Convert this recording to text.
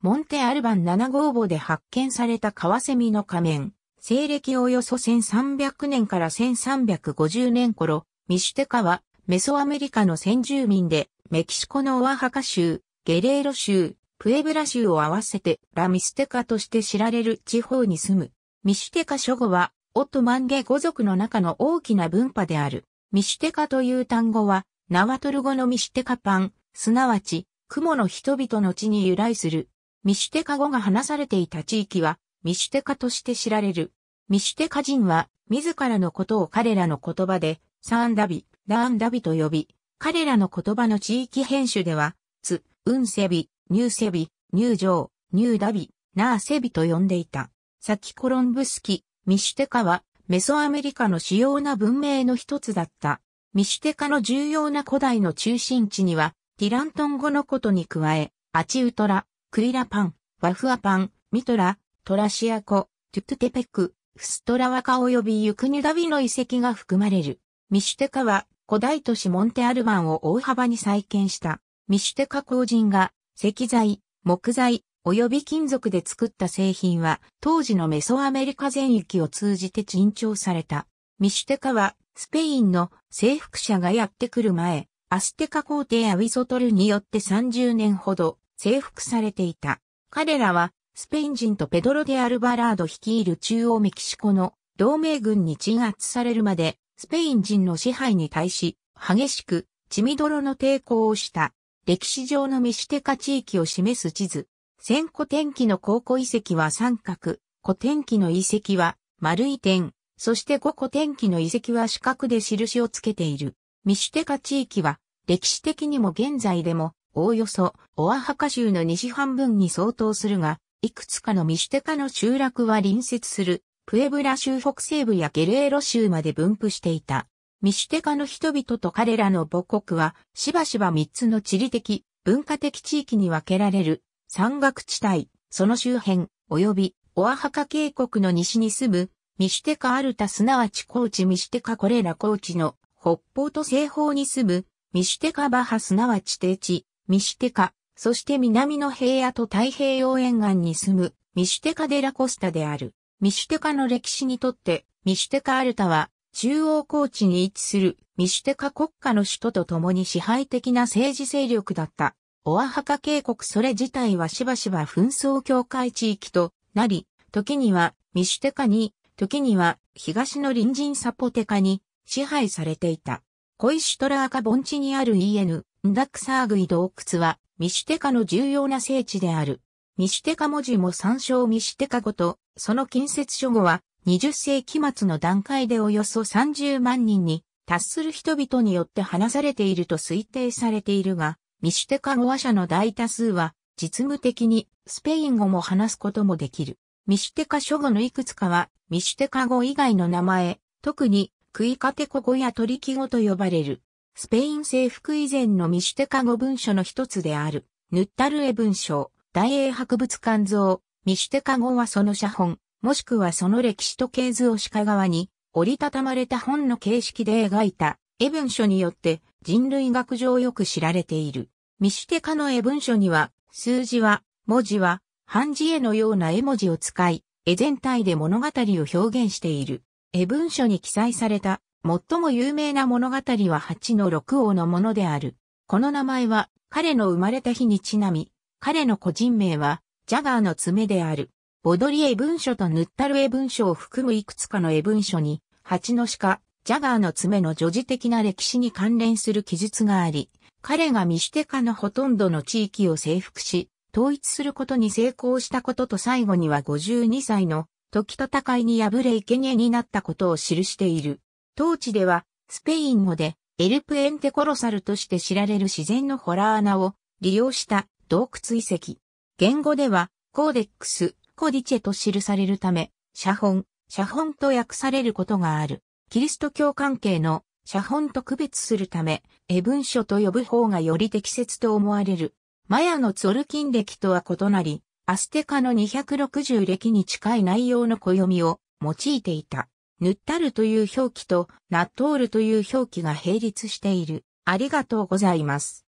モンテアルバン7号墓で発見されたカワセミの仮面、西暦およそ1300年から1350年頃、ミシュテカはメソアメリカの先住民で、メキシコのオアハカ州、ゲレーロ州、プエブラ州を合わせてラミステカとして知られる地方に住む。ミシュテカ諸語は、オットマンゲ語族の中の大きな分派である。ミシュテカという単語は、ナワトル語のミシュテカパン、すなわち、雲の人々の地に由来するミシュテカ語が話されていた地域は、ミシュテカとして知られる。ミシュテカ人は、自らのことを彼らの言葉で、サーンダビ、ダーンダビと呼び、彼らの言葉の地域編集では、ツ、ウンセビ、ニューセビ、ニュージョー、ニューダビ、ナーセビと呼んでいた。サキコロンブスキ、ミシュテカは、メソアメリカの主要な文明の一つだった。ミシュテカの重要な古代の中心地には、ティラントン語のことに加え、アチウトラ、クリラパン、ワフアパン、ミトラ、トラシアコ、トゥトゥテペク、フストラワカ及びユクニュダビの遺跡が含まれる。ミシュテカは古代都市モンテアルバンを大幅に再建した。ミシュテカ工人が石材、木材、及び金属で作った製品は当時のメソアメリカ全域を通じて珍重された。ミシュテカはスペインの征服者がやってくる前、アステカ皇帝アウィソトルによって30年ほど征服されていた。彼らは、スペイン人とペドロ・デ・アルバラード率いる中央メキシコの同盟軍に鎮圧されるまで、スペイン人の支配に対し、激しく、血みどろの抵抗をした、歴史上のミシテカ地域を示す地図。千古天気の考古遺跡は三角、古天気の遺跡は丸い点、そして五古天気の遺跡は四角で印をつけている。ミシュテカ地域は歴史的にも現在でもおおよそオアハカ州の西半分に相当するが、いくつかのミシュテカの集落は隣接するプエブラ州北西部やゲレーロ州まで分布していた。ミシュテカの人々と彼らの母国は、しばしば三つの地理的、文化的地域に分けられる、山岳地帯、その周辺、及び、オアハカ渓谷の西に住む、ミシュテカアルタすなわち高地ミシュテカコレラ高地の北方と西方に住む、ミシュテカバハすなわち低地、ミシュテカ、そして南の平野と太平洋沿岸に住むミシュテカ・デラ・コスタである。ミシュテカの歴史にとって、ミシュテカ・アルタは中央高地に位置するミシュテカ国家の首都と共に支配的な政治勢力だった。オアハカ渓谷それ自体はしばしば紛争境界地域となり、時にはミシュテカに、時には東の隣人サポテカに支配されていた。コイシュトラーカ盆地にある EN ンダクサーグイ洞窟は、ミシュテカの重要な聖地である。ミシュテカ文字も参照ミシュテカ語と、その近接書語は、20世紀末の段階でおよそ30万人に達する人々によって話されていると推定されているが、ミシュテカ語話者の大多数は、実務的にスペイン語も話すこともできる。ミシュテカ書語のいくつかは、ミシュテカ語以外の名前、特にクイカテコ語やトリキ語と呼ばれる。スペイン征服以前のミシュテカ語文書の一つである、ヌッタルエ文書、大英博物館像、ミシュテカ語はその写本、もしくはその歴史と系図を鹿側に折りたたまれた本の形式で描いた絵文書によって人類学上よく知られている。ミシュテカの絵文書には数字は文字は半字絵のような絵文字を使い絵全体で物語を表現している。絵文書に記載された最も有名な物語は八の六王のものである。この名前は彼の生まれた日にちなみ、彼の個人名はジャガーの爪である。ボドリエ文書とヌッタルエ文書を含むいくつかの絵文書に、蜂の鹿、ジャガーの爪の女児的な歴史に関連する記述があり、彼がミシュテカのほとんどの地域を征服し、統一することに成功したことと最後には52歳の時戦いに敗れ生贄になったことを記している。当地では、スペイン語で、エルプエンテコロサルとして知られる自然のホラー穴を利用した洞窟遺跡。言語では、コーデックス、コディチェと記されるため、写本、写本と訳されることがある。キリスト教関係の写本と区別するため、絵文書と呼ぶ方がより適切と思われる。マヤのツォルキン歴とは異なり、アステカの260歴に近い内容の暦を用いていた。塗ったるという表記と納豆るという表記が並立している。ありがとうございます。